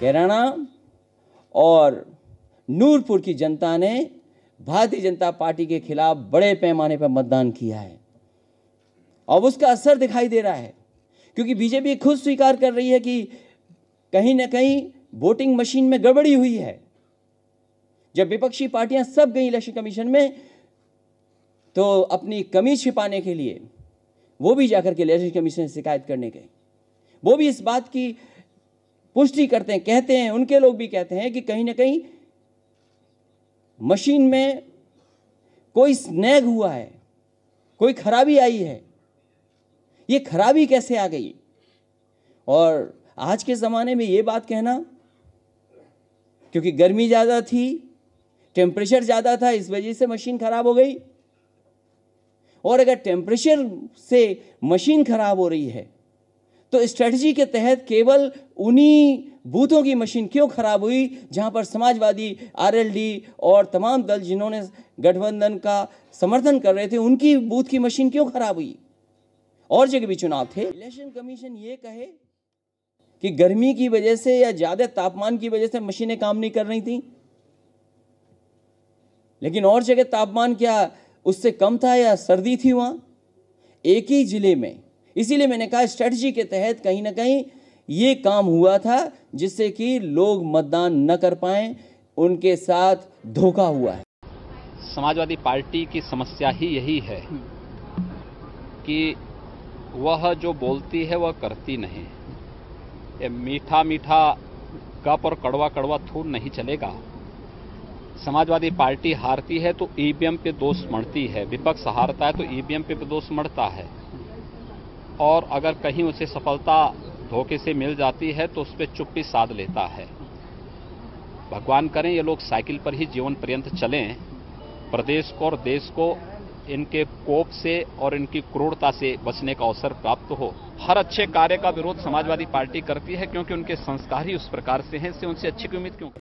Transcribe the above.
कैराना और नूरपुर की जनता ने भारतीय जनता पार्टी के खिलाफ बड़े पैमाने पर मतदान किया है अब उसका असर दिखाई दे रहा है क्योंकि बीजेपी खुद स्वीकार कर रही है कि कहीं ना कहीं वोटिंग मशीन में गड़बड़ी हुई है जब विपक्षी पार्टियां सब गई इलेक्शन कमीशन में तो अपनी कमी छिपाने के लिए वो भी जाकर के इलेक्शन कमीशन से शिकायत करने गई वो भी इस बात की पुष्टि करते हैं कहते हैं उनके लोग भी कहते हैं कि कहीं ना कहीं मशीन में कोई स्नैग हुआ है कोई खराबी आई है ये खराबी कैसे आ गई और आज के ज़माने में ये बात कहना क्योंकि गर्मी ज़्यादा थी टेम्परेचर ज़्यादा था इस वजह से मशीन ख़राब हो गई और अगर टेम्परेचर से मशीन ख़राब हो रही है तो स्ट्रेटजी के तहत केवल उन्हीं बूथों की मशीन क्यों खराब हुई जहां पर समाजवादी आरएलडी और तमाम दल जिन्होंने गठबंधन का समर्थन कर रहे थे उनकी बूथ की मशीन क्यों खराब हुई और जगह भी चुनाव थे इलेक्शन कमीशन ये कहे कि गर्मी की वजह से या ज़्यादा तापमान की वजह से मशीनें काम नहीं कर रही थी लेकिन और जगह तापमान क्या उससे कम था या सर्दी थी वहां एक ही जिले में इसीलिए मैंने कहा स्ट्रेटजी के तहत कहीं ना कहीं ये काम हुआ था जिससे कि लोग मतदान न कर पाए उनके साथ धोखा हुआ है समाजवादी पार्टी की समस्या ही यही है कि वह जो बोलती है वह करती नहीं ये मीठा मीठा गप और कड़वा कड़वा थू नहीं चलेगा समाजवादी पार्टी हारती है तो ईवीएम पे दोष मरती है विपक्ष हारता है तो ईवीएम पे दोष मरता है और अगर कहीं उसे सफलता धोखे से मिल जाती है तो उस पर चुप्पी साध लेता है भगवान करें ये लोग साइकिल पर ही जीवन पर्यंत चलें प्रदेश को और देश को इनके कोप से और इनकी क्रूरता से बचने का अवसर प्राप्त हो हर अच्छे कार्य का विरोध समाजवादी पार्टी करती है क्योंकि उनके संस्कार ही उस प्रकार से हैं इससे उनसे अच्छी की उम्मीद क्यों